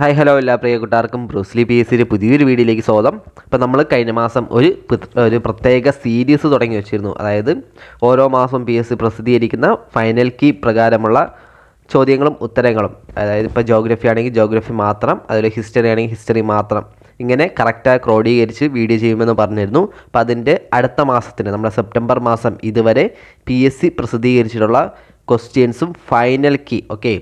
hi hello എല്ലാ പ്രിയ കുട്ടാർക്കും ബ്രൂസ്ലി പി എസ് പുതിയൊരു വീഡിയോയിലേക്ക് സ്വാഗതം അപ്പോൾ നമ്മൾ കഴിഞ്ഞ മാസം ഒരു ഒരു പ്രത്യേക സീരീസ് തുടങ്ങി വെച്ചിരുന്നു അതായത് ഓരോ മാസവും പി എസ് സി പ്രസിദ്ധീകരിക്കുന്ന ഫൈനൽ കീ പ്രകാരമുള്ള ചോദ്യങ്ങളും ഉത്തരങ്ങളും അതായത് ഇപ്പോൾ ജോഗ്രഫി ആണെങ്കിൽ ജോഗ്രഫി മാത്രം അതുപോലെ ഹിസ്റ്ററി ആണെങ്കിൽ ഹിസ്റ്ററി മാത്രം ഇങ്ങനെ കറക്റ്റായി ക്രോഡീകരിച്ച് വീഡിയോ ചെയ്യുമെന്ന് പറഞ്ഞിരുന്നു അപ്പോൾ അതിൻ്റെ അടുത്ത മാസത്തിന് നമ്മുടെ സെപ്റ്റംബർ മാസം ഇതുവരെ പി എസ് സി പ്രസിദ്ധീകരിച്ചിട്ടുള്ള ക്വസ്റ്റ്യൻസും final key okay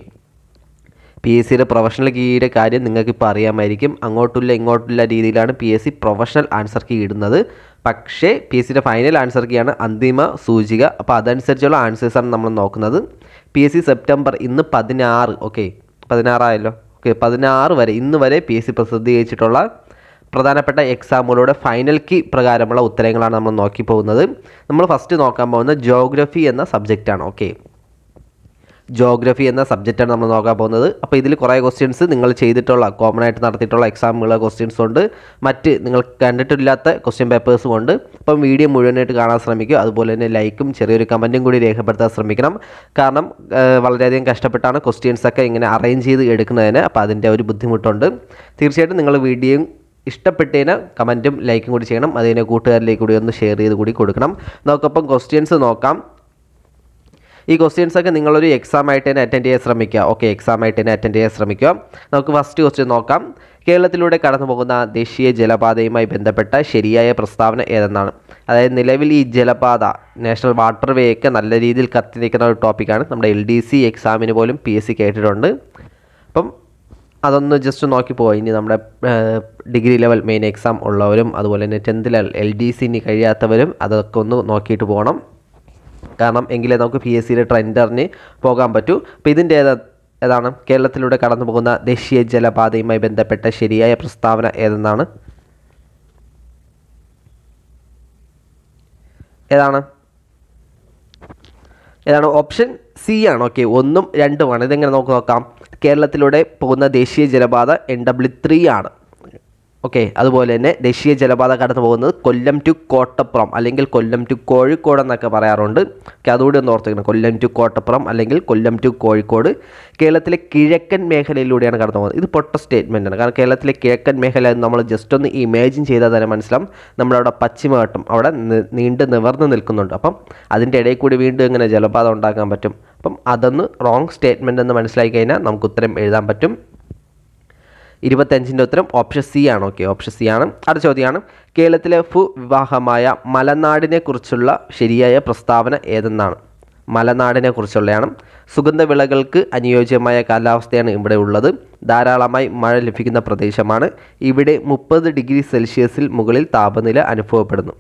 P S സിയുടെ പ്രൊഫഷണൽ കീയുടെ കാര്യം നിങ്ങൾക്കിപ്പോൾ അറിയാമായിരിക്കും അങ്ങോട്ടുള്ള ഇങ്ങോട്ടുള്ള രീതിയിലാണ് P S C professional answer key ഇടുന്നത് പക്ഷേ പി എസ് സിയുടെ ഫൈനൽ ആൻസർ കീയാണ് അന്തിമ സൂചിക അപ്പോൾ അതനുസരിച്ചുള്ള ആൻസേഴ്സാണ് നമ്മൾ നോക്കുന്നത് പി എസ് സി സെപ്റ്റംബർ ഇന്ന് പതിനാറ് ഓക്കെ പതിനാറായല്ലോ ഓക്കെ പതിനാറ് വരെ ഇന്ന് വരെ പി എസ് സി പ്രസിദ്ധീകരിച്ചിട്ടുള്ള പ്രധാനപ്പെട്ട എക്സാമുകളുടെ ഫൈനൽ കീ പ്രകാരമുള്ള ഉത്തരങ്ങളാണ് നമ്മൾ നോക്കി പോകുന്നത് നമ്മൾ ഫസ്റ്റ് നോക്കാൻ പോകുന്നത് ജോഗ്രഫി എന്ന സബ്ജക്റ്റാണ് ഓക്കെ ജോഗ്രഫി എന്ന സബ്ജക്റ്റാണ് നമ്മൾ നോക്കാൻ പോകുന്നത് അപ്പോൾ ഇതിൽ കുറേ ക്വസ്റ്റ്യൻസ് നിങ്ങൾ ചെയ്തിട്ടുള്ള കോമൺ ആയിട്ട് നടത്തിയിട്ടുള്ള എക്സാമുള്ള ക്വസ്റ്റ്യൻസ് ഉണ്ട് മറ്റ് നിങ്ങൾ കണ്ടിട്ടില്ലാത്ത ക്വസ്റ്റ്യൻ പേപ്പേഴ്സും ഉണ്ട് അപ്പം വീഡിയോ മുഴുവനായിട്ട് കാണാൻ ശ്രമിക്കുക അതുപോലെ തന്നെ ലൈക്കും ചെറിയൊരു കമൻറ്റും കൂടി രേഖപ്പെടുത്താൻ ശ്രമിക്കണം കാരണം വളരെയധികം കഷ്ടപ്പെട്ടാണ് ക്വസ്റ്റ്യൻസൊക്കെ ഇങ്ങനെ അറേഞ്ച് ചെയ്ത് എടുക്കുന്നതിന് അപ്പോൾ അതിൻ്റെ ഒരു ബുദ്ധിമുട്ടുണ്ട് തീർച്ചയായിട്ടും നിങ്ങൾ വീഡിയോയും ഇഷ്ടപ്പെട്ടതിന് കമൻറ്റും ലൈക്കും കൂടി ചെയ്യണം അതിനെ കൂട്ടുകാരിലേക്ക് കൂടി ഒന്ന് ഷെയർ ചെയ്ത് കൂടി കൊടുക്കണം നമുക്കപ്പം ക്വസ്റ്റ്യൻസ് നോക്കാം ഈ ക്വസ്റ്റ്യൻസ് ഒക്കെ നിങ്ങളൊരു എക്സാം ആയിട്ട് തന്നെ അറ്റൻഡ് ചെയ്യാൻ ശ്രമിക്കുക ഓക്കെ എക്സാം ആയിട്ട് തന്നെ അറ്റൻഡ് ചെയ്യാൻ ശ്രമിക്കുക നമുക്ക് ഫസ്റ്റ് ക്വസ്റ്റ്യൻ നോക്കാം കേരളത്തിലൂടെ കടന്നു പോകുന്ന ദേശീയ ജലപാതയുമായി ബന്ധപ്പെട്ട ശരിയായ പ്രസ്താവന ഏതെന്നാണ് അതായത് നിലവിൽ ഈ ജലപാത നാഷണൽ വാട്ടർ വേ ഒക്കെ നല്ല രീതിയിൽ കത്തി നിൽക്കുന്ന ഒരു ടോപ്പിക്കാണ് നമ്മുടെ എൽ ഡി സി എക്സാമിന് പോലും പി എസ് സി കേട്ടിട്ടുണ്ട് അപ്പം അതൊന്ന് ജസ്റ്റ് നോക്കി പോവാം ഇനി നമ്മുടെ ഡിഗ്രി ലെവൽ മെയിൻ എക്സാം ഉള്ളവരും അതുപോലെ തന്നെ tenth level L D C ഇനി കഴിയാത്തവരും അതൊക്കെ ഒന്ന് നോക്കിയിട്ട് പോകണം കാരണം എങ്കിലേ നമുക്ക് പി എസ് സിയിലെ ട്രെൻഡറിന് പോകാൻ പറ്റൂ അപ്പോൾ ഇതിൻ്റെ ഏതാ ഏതാണ് കേരളത്തിലൂടെ കടന്നു പോകുന്ന ദേശീയ ജലപാതയുമായി ബന്ധപ്പെട്ട ശരിയായ പ്രസ്താവന ഏതെന്നാണ് ഏതാണ് ഏതാണ് ഓപ്ഷൻ സി ആണ് ഓക്കെ ഒന്നും രണ്ടുമാണ് ഇതെങ്ങനെ നമുക്ക് നോക്കാം കേരളത്തിലൂടെ പോകുന്ന ദേശീയ ജലപാത എൻ ഡബ്ല്യു ത്രീ ആണ് ഓക്കെ അതുപോലെ തന്നെ ദേശീയ ജലപാത കടന്നു പോകുന്നത് കൊല്ലം ടു കോട്ടപ്പുറം അല്ലെങ്കിൽ കൊല്ലം ടു കോഴിക്കോട് എന്നൊക്കെ പറയാറുണ്ട് ഓക്കെ അതുകൂടി ഒന്ന് ഓർത്തിക്കണം കൊല്ലം ടു കോട്ടപ്പുറം അല്ലെങ്കിൽ കൊല്ലം ടു കോഴിക്കോട് കേരളത്തിലെ കിഴക്കൻ മേഖലയിലൂടെയാണ് കടന്നു പോകുന്നത് ഇത് പൊട്ട സ്റ്റേറ്റ്മെൻറ്റാണ് കാരണം കേരളത്തിലെ കിഴക്കൻ മേഖല നമ്മൾ ജസ്റ്റ് ഒന്ന് ഇമാജിൻ ചെയ്താൽ തന്നെ മനസ്സിലാവും നമ്മളവിടെ പശ്ചിമഘട്ടം അവിടെ നീണ്ട് നിവർന്ന് നിൽക്കുന്നുണ്ട് അപ്പം അതിൻ്റെ ഇടയിൽ കൂടി വീണ്ടും ഇങ്ങനെ ജലപാതം ഉണ്ടാക്കാൻ പറ്റും അപ്പം അതൊന്ന് റോങ് സ്റ്റേറ്റ്മെൻ്റ് എന്ന് മനസ്സിലാക്കി കഴിഞ്ഞാൽ നമുക്ക് ഉത്തരം എഴുതാൻ പറ്റും ഇരുപത്തഞ്ചിൻ്റെ ഉത്തരം ഓപ്ഷൻ സി ആണ് ഓക്കെ ഓപ്ഷൻ സി ആണ് അടുത്ത ചോദ്യമാണ് കേരളത്തിലെ ഫു വിവാഹമായ മലനാടിനെക്കുറിച്ചുള്ള ശരിയായ പ്രസ്താവന ഏതെന്നാണ് മലനാടിനെ കുറിച്ചുള്ളതാണ് സുഗന്ധവിളകൾക്ക് അനുയോജ്യമായ കാലാവസ്ഥയാണ് ഇവിടെ ഉള്ളത് ധാരാളമായി മഴ ലഭിക്കുന്ന പ്രദേശമാണ് ഇവിടെ മുപ്പത് ഡിഗ്രി സെൽഷ്യസിൽ മുകളിൽ താപനില അനുഭവപ്പെടുന്നു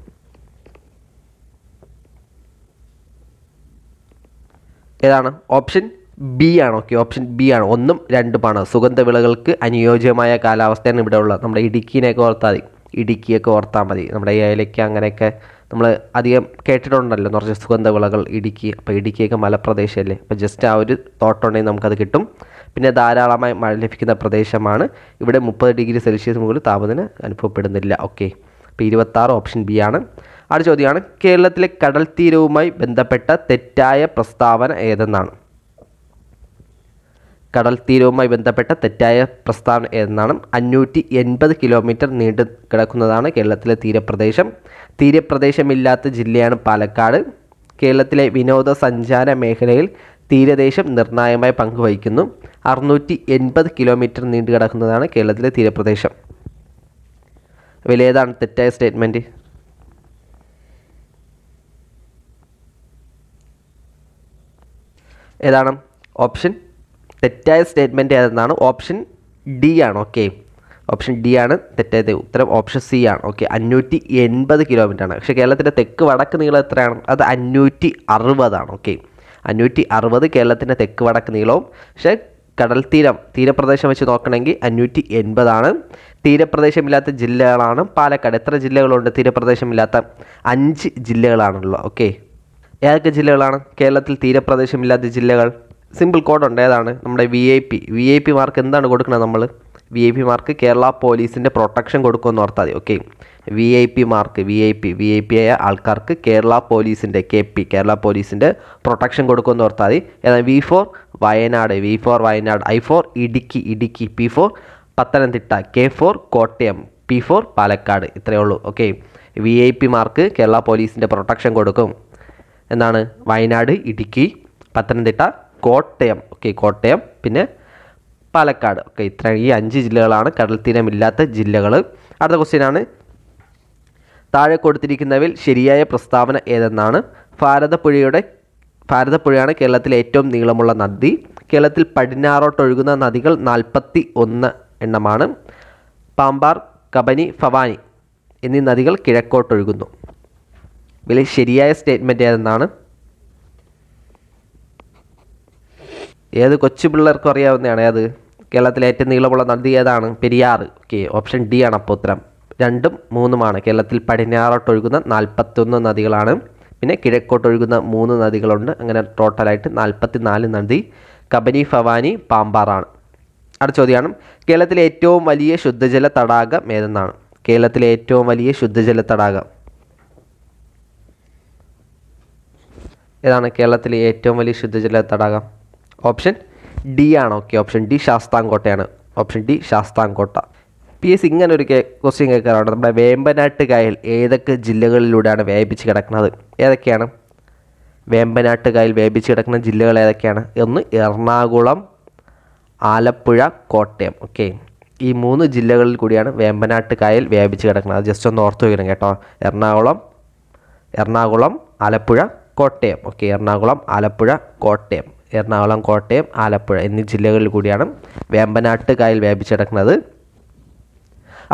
ഏതാണ് ഓപ്ഷൻ ബി ആണ് ഓക്കെ ഓപ്ഷൻ ബി ആണ് ഒന്നും രണ്ടുമാണ് സുഗന്ധവിളകൾക്ക് അനുയോജ്യമായ കാലാവസ്ഥയാണ് ഇവിടെ ഉള്ളത് നമ്മുടെ ഇടുക്കിനെയൊക്കെ ഓർത്താൽ മതി ഇടുക്കിയൊക്കെ ഓർത്താൽ മതി നമ്മുടെ ഏലയ്ക്ക അങ്ങനെയൊക്കെ നമ്മൾ അധികം കേട്ടിട്ടുണ്ടല്ലോ കുറച്ച് സുഗന്ധവിളകൾ ഇടുക്കി അപ്പോൾ ഇടുക്കിയൊക്കെ മലപ്രദേശമല്ലേ അപ്പോൾ ജസ്റ്റ് ആ ഒരു തോട്ടുണ്ടെങ്കിൽ നമുക്കത് കിട്ടും പിന്നെ ധാരാളമായി മഴ ലഭിക്കുന്ന പ്രദേശമാണ് ഇവിടെ മുപ്പത് ഡിഗ്രി സെൽഷ്യസ് മുകളിൽ താപനില അനുഭവപ്പെടുന്നില്ല ഓക്കെ അപ്പോൾ ഇരുപത്താറ് ഓപ്ഷൻ ബി ആണ് അടുത്ത ചോദ്യമാണ് കേരളത്തിലെ കടൽ തീരവുമായി ബന്ധപ്പെട്ട തെറ്റായ പ്രസ്താവന ഏതെന്നാണ് കടൽ തീരവുമായി ബന്ധപ്പെട്ട തെറ്റായ പ്രസ്താവന എന്നാണ് അഞ്ഞൂറ്റി എൺപത് കിലോമീറ്റർ നീണ്ടു കിടക്കുന്നതാണ് കേരളത്തിലെ തീരപ്രദേശം തീരപ്രദേശമില്ലാത്ത ജില്ലയാണ് പാലക്കാട് കേരളത്തിലെ വിനോദസഞ്ചാര മേഖലയിൽ തീരദേശം നിർണായകമായ പങ്ക് വഹിക്കുന്നു അറുന്നൂറ്റി എൺപത് കിലോമീറ്റർ നീണ്ടു കിടക്കുന്നതാണ് കേരളത്തിലെ തീരപ്രദേശം വിലയേതാണ് തെറ്റായ സ്റ്റേറ്റ്മെൻറ്റ് ഏതാണ് ഓപ്ഷൻ തെറ്റായ സ്റ്റേറ്റ്മെൻറ്റ് ഏതെന്നാണ് ഓപ്ഷൻ ഡി ആണ് ഓക്കെ ഓപ്ഷൻ ഡി ആണ് തെറ്റായത് ഉത്തരം ഓപ്ഷൻ സി ആണ് ഓക്കെ അഞ്ഞൂറ്റി എൺപത് കിലോമീറ്റർ ആണ് പക്ഷേ കേരളത്തിൻ്റെ തെക്ക് വടക്ക് നീളം എത്രയാണ് അത് അഞ്ഞൂറ്റി അറുപതാണ് ഓക്കെ അഞ്ഞൂറ്റി അറുപത് കേരളത്തിൻ്റെ തെക്ക് വടക്ക് നീളവും പക്ഷേ കടൽ തീരം തീരപ്രദേശം വെച്ച് നോക്കണമെങ്കിൽ അഞ്ഞൂറ്റി എൺപതാണ് തീരപ്രദേശമില്ലാത്ത ജില്ലകളാണ് പാലക്കാട് എത്ര ജില്ലകളുണ്ട് തീരപ്രദേശമില്ലാത്ത അഞ്ച് ജില്ലകളാണുള്ളത് ഓക്കെ ഏതൊക്കെ ജില്ലകളാണ് കേരളത്തിൽ തീരപ്രദേശമില്ലാത്ത ജില്ലകൾ സിമ്പിൾ കോഡുണ്ട് ഏതാണ് നമ്മുടെ V I P V I P mark എന്താണ് കൊടുക്കുന്നത് നമ്മൾ V I P mark Kerala പോലീസിൻ്റെ പ്രൊട്ടക്ഷൻ കൊടുക്കുമെന്ന് ഓർത്താൽ മതി okay V I P mark V I P V I P ആയ ആൾക്കാർക്ക് കേരള പോലീസിൻ്റെ കെ പി കേരള പോലീസിൻ്റെ പ്രൊട്ടക്ഷൻ കൊടുക്കുമെന്ന് ഓർത്താൽ മതി ഏതാണ് V for Wayanad V for Wayanad I for Idukki Idukki P for Pathanamthitta K for Kottayam P for Palakkad ഇത്രയേ ഉള്ളൂ okay V I P mark Kerala പോലീസിൻ്റെ പ്രൊട്ടക്ഷൻ കൊടുക്കും എന്താണ് വയനാട് ഇടുക്കി പത്തനംതിട്ട കോട്ടയം ഓക്കെ കോട്ടയം പിന്നെ പാലക്കാട് ഓക്കെ ഇത്ര ഈ അഞ്ച് ജില്ലകളാണ് കടൽ തീരമില്ലാത്ത ജില്ലകൾ അടുത്ത ക്വസ്റ്റ്യനാണ് താഴെ കൊടുത്തിരിക്കുന്നവയിൽ ശരിയായ പ്രസ്താവന ഏതെന്നാണ് ഭാരതപ്പുഴയുടെ ഭാരതപ്പുഴയാണ് കേരളത്തിലെ ഏറ്റവും നീളമുള്ള നദി കേരളത്തിൽ പടിഞ്ഞാറോട്ടൊഴുകുന്ന നദികൾ നാൽപ്പത്തി ഒന്ന് എണ്ണമാണ് പാമ്പാർ കബനി ഫവാനി എന്നീ നദികൾ കിഴക്കോട്ടൊഴുകുന്നു ഇതിൽ ശരിയായ സ്റ്റേറ്റ്മെൻറ്റ് ഏതെന്നാണ് ഏത് കൊച്ചു പിള്ളേർക്കും അറിയാവുന്നതാണ് ഏത് കേരളത്തിലെ ഏറ്റവും നീളമുള്ള നദി ഏതാണ് പെരിയാർ ഓക്കെ ഓപ്ഷൻ ഡി ആണ് അപ്പോൾ ഉത്തരം രണ്ടും മൂന്നുമാണ് കേരളത്തിൽ ഒഴുകുന്ന നാൽപ്പത്തൊന്ന് നദികളാണ് പിന്നെ ഒഴുകുന്ന മൂന്ന് നദികളുണ്ട് അങ്ങനെ ടോട്ടലായിട്ട് നാൽപ്പത്തി നാല് നദി കബനി ഭവാനി പാമ്പാറാണ് അടുത്ത ചോദ്യമാണ് കേരളത്തിലെ ഏറ്റവും വലിയ ശുദ്ധജല തടാകം ഏതെന്നാണ് കേരളത്തിലെ ഏറ്റവും വലിയ ശുദ്ധജല തടാകം ഏതാണ് കേരളത്തിലെ ഏറ്റവും വലിയ ശുദ്ധജല തടാകം ഓപ്ഷൻ ഡി ആണ് ഓക്കെ ഓപ്ഷൻ ഡി ശാസ്താംകോട്ടയാണ് option D Sasthamkotta P S ഇങ്ങനെ ഒരു ക്വസ്റ്റ്യൻ കേൾക്കാറുണ്ട് നമ്മുടെ വേമ്പനാട്ട് കായൽ ഏതൊക്കെ ജില്ലകളിലൂടെയാണ് വേപിച്ച് കിടക്കുന്നത് ഏതൊക്കെയാണ് വേമ്പനാട്ട് കായൽ വേപിച്ച് കിടക്കുന്ന ജില്ലകൾ ഏതൊക്കെയാണ് ഒന്ന് എറണാകുളം ആലപ്പുഴ കോട്ടയം ഓക്കെ ഈ മൂന്ന് ജില്ലകളിൽ കൂടിയാണ് വേമ്പനാട്ട് കായൽ വേപിച്ച് കിടക്കുന്നത് ജസ്റ്റ് ഒന്ന് ഓർത്ത് വയ്ക്കണം കേട്ടോ എറണാകുളം എറണാകുളം ആലപ്പുഴ കോട്ടയം ഓക്കെ എറണാകുളം ആലപ്പുഴ കോട്ടയം എറണാകുളം കോട്ടയം ആലപ്പുഴ എന്നീ ജില്ലകളിൽ കൂടിയാണ് വേമ്പനാട്ട് കായൽ വ്യാപിച്ചിടക്കുന്നത്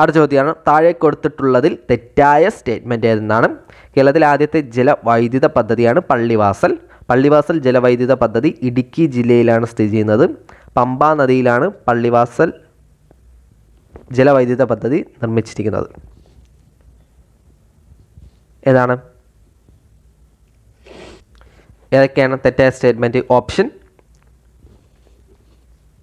അടുത്ത ചോദ്യമാണ് താഴെ കൊടുത്തിട്ടുള്ളതിൽ തെറ്റായ സ്റ്റേറ്റ്മെൻറ്റ് ഏതെന്നാണ് കേരളത്തിൽ ആദ്യത്തെ ജലവൈദ്യുത പദ്ധതിയാണ് പള്ളിവാസൽ പള്ളിവാസൽ ജലവൈദ്യുത പദ്ധതി ഇടുക്കി ജില്ലയിലാണ് സ്ഥിതി ചെയ്യുന്നത് പമ്പ നദിയിലാണ് പള്ളിവാസൽ ജലവൈദ്യുത പദ്ധതി നിർമ്മിച്ചിരിക്കുന്നത് ഏതാണ് ഏതൊക്കെയാണ് തെറ്റായ സ്റ്റേറ്റ്മെൻറ്റ് ഓപ്ഷൻ